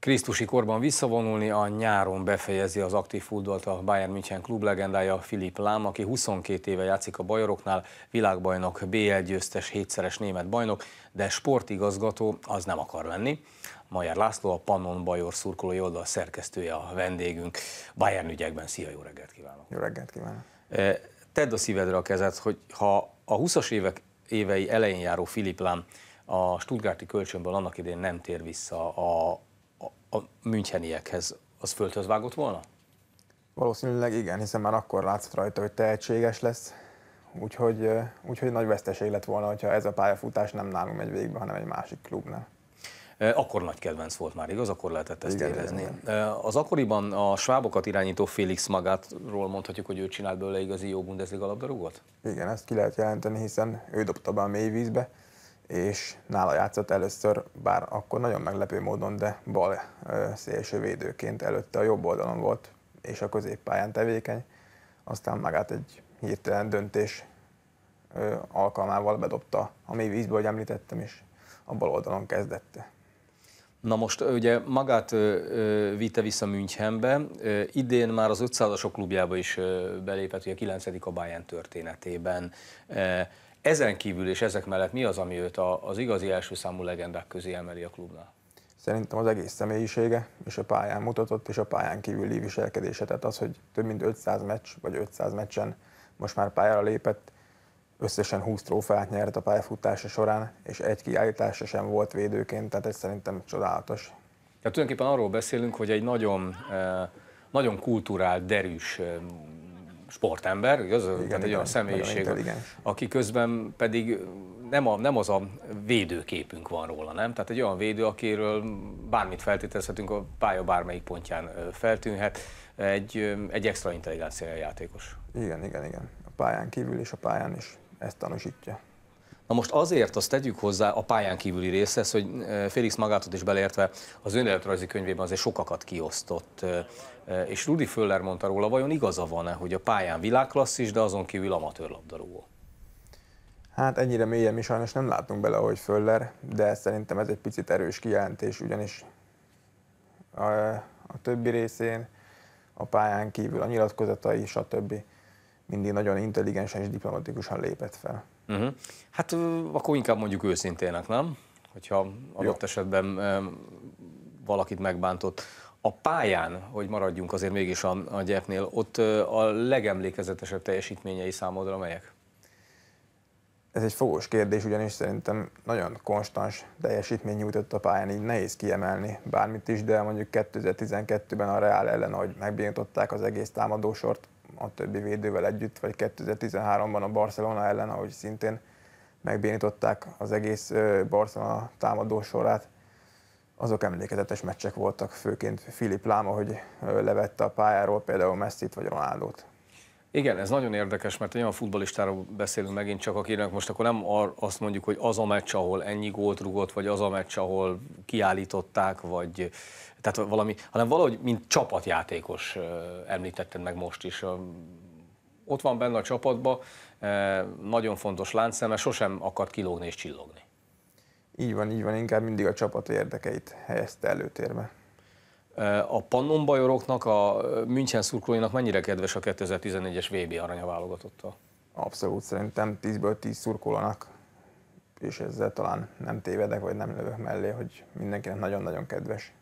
Krisztusi korban visszavonulni a nyáron befejezi az aktív fuldolt a Bayern München klub legendája Filip Lám, aki 22 éve játszik a bajoroknál, világbajnok, BL győztes, hétszeres német bajnok, de sportigazgató az nem akar lenni. Majer László, a Pannon Bajor szurkolói oldal szerkesztője a vendégünk. Bayern ügyekben, szia, jó reggelt kívánok! Jó reggelt kívánok! Eh, tedd a szívedre a kezed, hogy ha a 20-as évek évei elején járó Filip Lám a Stuttgarti kölcsönből annak idén nem tér vissza a a müncheniekhez, az földhöz vágott volna? Valószínűleg igen, hiszen már akkor látszott rajta, hogy tehetséges lesz, úgyhogy, úgyhogy nagy veszteség lett volna, hogyha ez a pályafutás nem nálunk megy végbe, hanem egy másik klubnál. Akkor nagy kedvenc volt már, igaz? Akkor lehetett ezt igen, érezni. Igen. Az akkoriban a svábokat irányító Félix magátról mondhatjuk, hogy ő csinált belőle igazi jó Bundesliga labdarúgót? Igen, ezt ki lehet jelenteni, hiszen ő dobta be a mély vízbe, és nála játszott először, bár akkor nagyon meglepő módon, de bal szélső védőként előtte a jobb oldalon volt, és a középpályán tevékeny, aztán magát egy hirtelen döntés alkalmával bedobta a mély vízbe, ahogy említettem, és a bal oldalon kezdette. Na most ugye magát vitte vissza Münchenbe, idén már az 500-asok klubjába is belépett, ugye a 9. a Bayern történetében. Ezen kívül és ezek mellett mi az, ami őt az igazi első számú legendák közé emeli a klubnál? Szerintem az egész személyisége, és a pályán mutatott, és a pályán kívüli viselkedése. Tehát az, hogy több mint 500 meccs, vagy 500 meccsen most már pályára lépett, összesen 20 trófeát nyert a pályafutása során, és egy kiállítása sem volt védőként, tehát ez szerintem csodálatos. Tehát tulajdonképpen arról beszélünk, hogy egy nagyon, eh, nagyon kulturált, derűs eh, sportember, ugye az igen, tehát egy olyan személyiség, aki közben pedig nem, a, nem az a védőképünk van róla, nem? Tehát egy olyan védő, akiről bármit feltételezhetünk, a pálya bármelyik pontján feltűnhet, egy, egy extra intelligencia játékos. Igen, igen, igen. A pályán kívül és a pályán is ezt tanúsítja. Na most azért azt tegyük hozzá a pályán kívüli részhez, hogy e, Félix Magátot is beleértve az önéletrajzi könyvében azért sokakat kiosztott, e, e, és Rudi Föller mondta róla, vajon igaza van-e, hogy a pályán világklasszis, de azon kívül amatőr labdarúgó? Hát ennyire mélyen mi sajnos nem látunk bele, hogy Föller, de szerintem ez egy picit erős kijelentés, ugyanis a, a többi részén, a pályán kívül, a nyilatkozatai, stb. mindig nagyon intelligensen és diplomatikusan lépett fel. Uh-huh. Hát akkor inkább mondjuk őszintének, nem? Hogyha adott Jó. esetben valakit megbántott. A pályán, hogy maradjunk azért mégis a, a gyepnél, ott a legemlékezetesebb teljesítményei számodra melyek? Ez egy fogós kérdés, ugyanis szerintem nagyon konstans teljesítmény nyújtott a pályán, így nehéz kiemelni bármit is, de mondjuk 2012-ben a Real ellen, ahogy megbírtották az egész támadósort, a többi védővel együtt, vagy 2013-ban a Barcelona ellen, ahogy szintén megbénították az egész Barcelona támadó sorát. Azok emlékezetes meccsek voltak, főként Filip Láma, hogy levette a pályáról például Messi-t vagy t igen, ez nagyon érdekes, mert olyan futbolistáról beszélünk megint csak, akinek most akkor nem azt mondjuk, hogy az a meccs, ahol ennyi gólt rugott, vagy az a meccs, ahol kiállították, vagy tehát valami, hanem valahogy, mint csapatjátékos említetted meg most is. Ott van benne a csapatban, nagyon fontos láncszeme, sosem akart kilógni és csillogni. Így van, így van, inkább mindig a csapat érdekeit helyezte előtérbe. A pannonbajoroknak, a München szurkolóinak mennyire kedves a 2014-es VB aranya válogatotta? Abszolút, szerintem 10-ből 10 szurkolónak, és ezzel talán nem tévedek, vagy nem lövök mellé, hogy mindenkinek nagyon-nagyon kedves.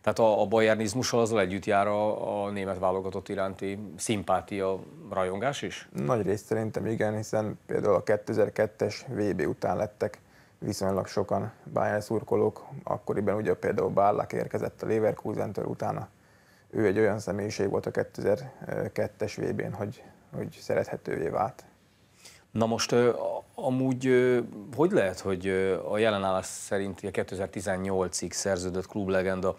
Tehát a, a bajernizmussal azzal együtt jár a, a német válogatott iránti szimpátia, rajongás is? Nagy részt szerintem igen, hiszen például a 2002-es VB után lettek viszonylag sokan Bayern szurkolók, akkoriban ugye például Bállak érkezett a leverkusen utána. Ő egy olyan személyiség volt a 2002-es vb n hogy, hogy szerethetővé vált. Na most amúgy hogy lehet, hogy a jelenállás szerint a 2018-ig szerződött klublegenda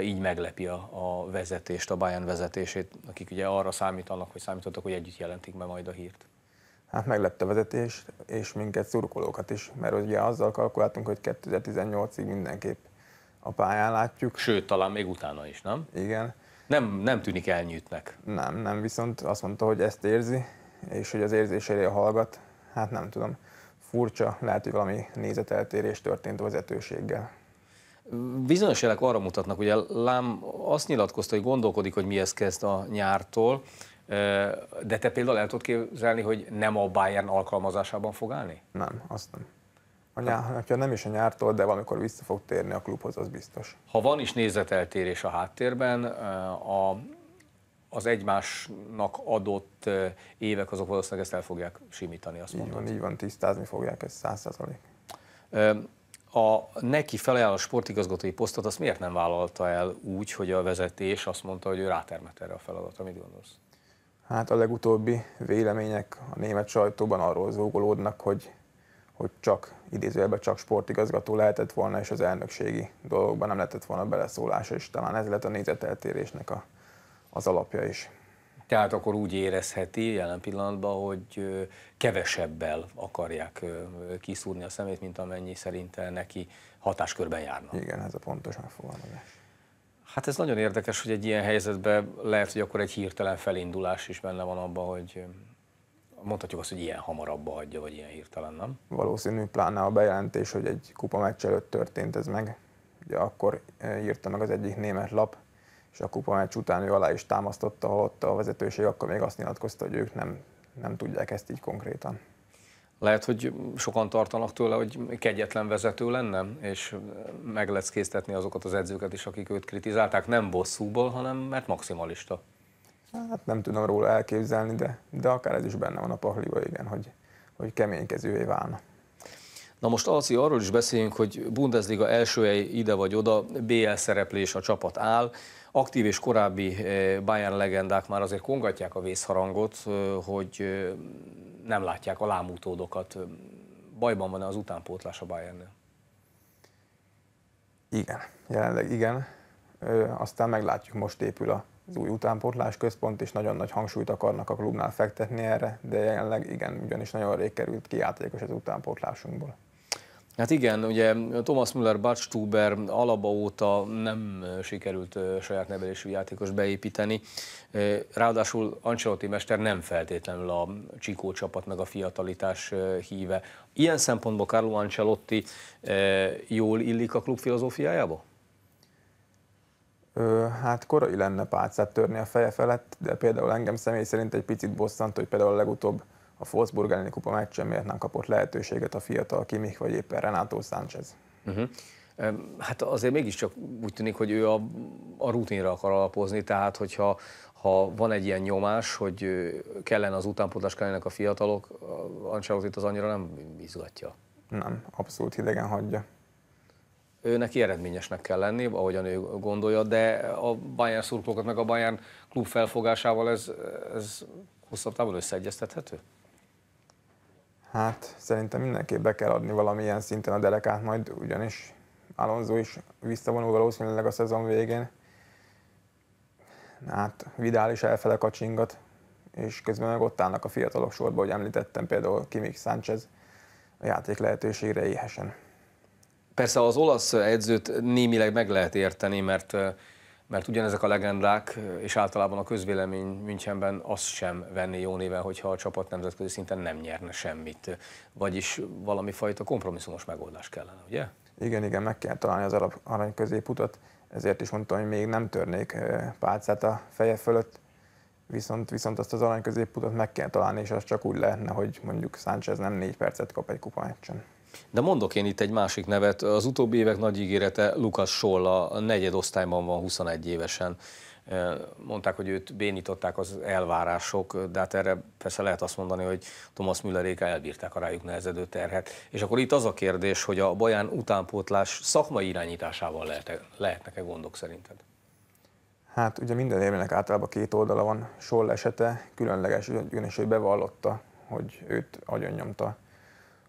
így meglepi a, a vezetést, a Bayern vezetését, akik ugye arra számítanak, hogy számítottak, hogy együtt jelentik be majd a hírt? hát meglepte a vezetés, és minket szurkolókat is, mert ugye azzal kalkuláltunk, hogy 2018-ig mindenképp a pályán látjuk. Sőt, talán még utána is, nem? Igen. Nem, nem tűnik elnyűtnek. Nem, nem, viszont azt mondta, hogy ezt érzi, és hogy az érzésére hallgat, hát nem tudom. Furcsa, lehet, hogy valami nézeteltérés történt a vezetőséggel. Bizonyos jelek arra mutatnak, ugye Lám azt nyilatkozta, hogy gondolkodik, hogy mi ez kezd a nyártól, de te például el tudod képzelni, hogy nem a Bayern alkalmazásában fog állni? Nem, azt nem. A hát- nyár, nem is a nyártól, de valamikor vissza fog térni a klubhoz, az biztos. Ha van is nézeteltérés a háttérben, a, az egymásnak adott évek azok valószínűleg ezt el fogják simítani, azt így mondod. Van, így van, tisztázni fogják, ezt száz százalék. A neki felajánlott sportigazgatói posztot azt miért nem vállalta el úgy, hogy a vezetés azt mondta, hogy ő rátermett erre a feladatra? Mit gondolsz? Hát a legutóbbi vélemények a német sajtóban arról zúgolódnak, hogy, hogy csak idézőjelben csak sportigazgató lehetett volna, és az elnökségi dolgokban nem lehetett volna beleszólása, és talán ez lett a nézeteltérésnek a, az alapja is. Tehát akkor úgy érezheti jelen pillanatban, hogy kevesebbel akarják kiszúrni a szemét, mint amennyi szerint neki hatáskörben járnak. Igen, ez a pontos megfogalmazás. Hát ez nagyon érdekes, hogy egy ilyen helyzetben lehet, hogy akkor egy hirtelen felindulás is benne van abban, hogy mondhatjuk azt, hogy ilyen hamarabb adja, hagyja, vagy ilyen hirtelen, nem? Valószínű, pláne a bejelentés, hogy egy kupa meccs előtt történt ez meg. Ugye akkor írta meg az egyik német lap, és a kupa meccs után ő alá is támasztotta, ott a vezetőség akkor még azt nyilatkozta, hogy ők nem, nem tudják ezt így konkrétan. Lehet, hogy sokan tartanak tőle, hogy kegyetlen vezető lenne, és meg lehet késztetni azokat az edzőket is, akik őt kritizálták, nem bosszúból, hanem mert maximalista. Hát nem tudom róla elképzelni, de, de akár ez is benne van a pahliba, igen, hogy, hogy keménykezővé válna. Na most Alci, arról is beszéljünk, hogy Bundesliga első ide vagy oda, BL szereplés a csapat áll, aktív és korábbi eh, Bayern legendák már azért kongatják a vészharangot, eh, hogy eh, nem látják a lámutódokat. Bajban van az utánpótlás a Bayernnél? Igen, jelenleg igen. Ö, aztán meglátjuk, most épül az új utánpótlás központ, és nagyon nagy hangsúlyt akarnak a klubnál fektetni erre, de jelenleg igen, ugyanis nagyon rég került ki játékos az utánpótlásunkból. Hát igen, ugye Thomas Müller Bartstuber alaba óta nem sikerült saját nevelésű játékos beépíteni. Ráadásul Ancelotti mester nem feltétlenül a Csikó csapat meg a fiatalitás híve. Ilyen szempontból Carlo Ancelotti jól illik a klub filozófiájába? Hát korai lenne pálcát törni a feje felett, de például engem személy szerint egy picit bosszant, hogy például a legutóbb a Wolfsburg elleni kupa meccsen miért nem kapott lehetőséget a fiatal Kimik, vagy éppen Renato Sánchez. Uh-huh. Hát azért mégiscsak úgy tűnik, hogy ő a, a rutinra akar alapozni, tehát hogyha ha van egy ilyen nyomás, hogy kellene az utánpótlás kellene a fiatalok, Ancelottit az annyira nem izgatja. Nem, abszolút hidegen hagyja. Ő neki eredményesnek kell lenni, ahogyan ő gondolja, de a Bayern szurkolókat meg a Bayern klub felfogásával ez, ez hosszabb távon összeegyeztethető? Hát szerintem mindenképp be kell adni valamilyen szinten a delekát, majd ugyanis Alonso is visszavonul valószínűleg a szezon végén. Hát Vidál is elfele kacsingat, és közben meg ott állnak a fiatalok sorba, hogy említettem például Kimik Sánchez a játék lehetőségre éhesen. Persze az olasz edzőt némileg meg lehet érteni, mert mert ugyanezek a legendák, és általában a közvélemény Münchenben azt sem venné jó néven, hogyha a csapat nemzetközi szinten nem nyerne semmit. Vagyis valami fajta kompromisszumos megoldás kellene, ugye? Igen, igen, meg kell találni az arany középutat, ezért is mondtam, hogy még nem törnék eh, pálcát a feje fölött, viszont, viszont azt az arany középutat meg kell találni, és az csak úgy lehetne, hogy mondjuk Sánchez nem négy percet kap egy kupameccsen. De mondok én itt egy másik nevet, az utóbbi évek nagy ígérete Lukas Solla, a negyed osztályban van 21 évesen. Mondták, hogy őt bénították az elvárások, de hát erre persze lehet azt mondani, hogy Thomas Müllerék elbírták a rájuk nehezedő terhet. És akkor itt az a kérdés, hogy a Baján utánpótlás szakmai irányításával lehet lehetnek-e gondok szerinted? Hát ugye minden érvének általában két oldala van. Soll esete különleges, ugyanis ő bevallotta, hogy őt agyonnyomta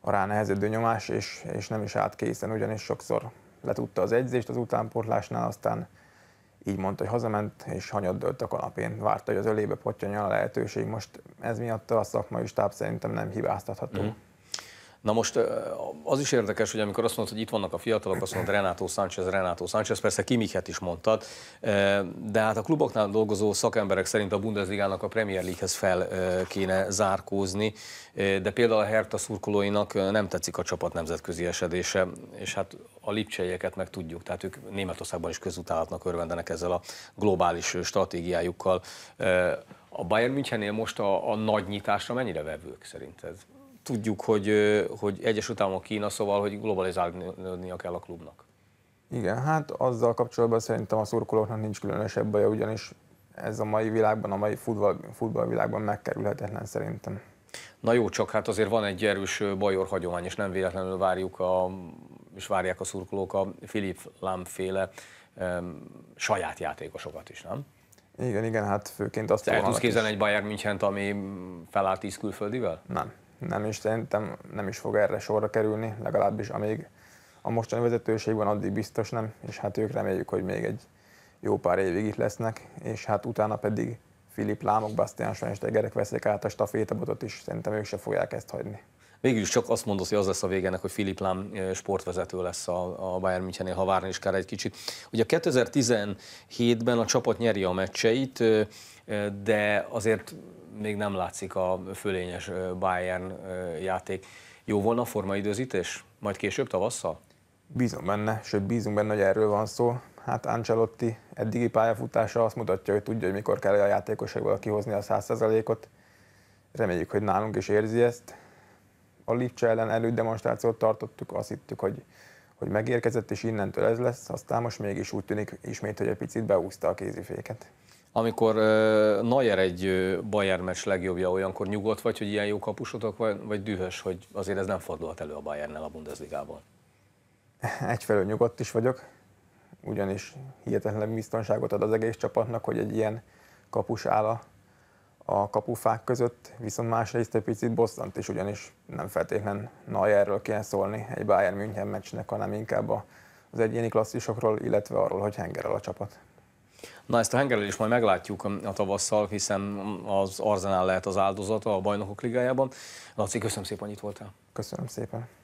a rá nehezedő nyomás, és, és nem is állt készen, ugyanis sokszor letudta az edzést az utánportlásnál, aztán így mondta, hogy hazament, és hanyad dölt a kanapén. Várta, hogy az ölébe potyanja a lehetőség. Most ez miatt a szakmai stáb szerintem nem hibáztatható. Mm. Na most az is érdekes, hogy amikor azt mondtad, hogy itt vannak a fiatalok, azt mondtad Renato Sánchez, Renato Sánchez, persze Kimichet is mondtad, de hát a kluboknál dolgozó szakemberek szerint a Bundesligának a Premier Leaguehez fel kéne zárkózni, de például a Hertha szurkolóinak nem tetszik a csapat nemzetközi esedése, és hát a lipcseieket meg tudjuk, tehát ők Németországban is közutálatnak örvendenek ezzel a globális stratégiájukkal. A Bayern Münchennél most a, a nagy nyitásra mennyire vevők szerinted? tudjuk, hogy, hogy Egyesült Államok Kína, szóval, hogy globalizálnia kell a klubnak. Igen, hát azzal kapcsolatban szerintem a szurkolóknak nincs különösebb baja, ugyanis ez a mai világban, a mai futball, futballvilágban megkerülhetetlen szerintem. Na jó, csak hát azért van egy erős bajor hagyomány, és nem véletlenül várjuk a, és várják a szurkolók a Philip Lámféle um, saját játékosokat is, nem? Igen, igen, hát főként azt El tudsz képzelni egy Bayern Münchent, ami felállt 10 külföldivel? Nem, nem is szerintem nem is fog erre sorra kerülni, legalábbis amíg a mostani vezetőség van, addig biztos nem, és hát ők reméljük, hogy még egy jó pár évig itt lesznek, és hát utána pedig Filip Lámok, Bastian Schweinsteigerek veszik át a stafétabotot is, szerintem ők se fogják ezt hagyni végül is csak azt mondod, hogy az lesz a végenek, hogy Filip Lám sportvezető lesz a, a Bayern Münchennél, ha várni is kell egy kicsit. Ugye 2017-ben a csapat nyeri a meccseit, de azért még nem látszik a fölényes Bayern játék. Jó volna a formaidőzítés? Majd később tavasszal? Bízom benne, sőt bízunk benne, hogy erről van szó. Hát Ancelotti eddigi pályafutása azt mutatja, hogy tudja, hogy mikor kell a játékosokból kihozni a 100%-ot. Reméljük, hogy nálunk is érzi ezt a Lipcse ellen demonstrációt tartottuk, azt hittük, hogy, hogy megérkezett, és innentől ez lesz, aztán most mégis úgy tűnik ismét, hogy egy picit beúzta a kéziféket. Amikor uh, Neuer egy uh, Bayern meccs legjobbja, olyankor nyugodt vagy, hogy ilyen jó kapusotok, vagy, vagy dühös, hogy azért ez nem fordulhat elő a Bayernnel a Bundesligában? Egyfelől nyugodt is vagyok, ugyanis hihetetlen biztonságot ad az egész csapatnak, hogy egy ilyen kapus áll a a kapufák között, viszont másrészt egy picit bosszant is, ugyanis nem feltétlen erről kell szólni egy Bayern München meccsnek, hanem inkább az egyéni klasszisokról, illetve arról, hogy hengerel a csapat. Na ezt a hengerel is majd meglátjuk a tavasszal, hiszen az Arzenál lehet az áldozata a bajnokok ligájában. Laci, köszönöm szépen, hogy itt voltál. Köszönöm szépen.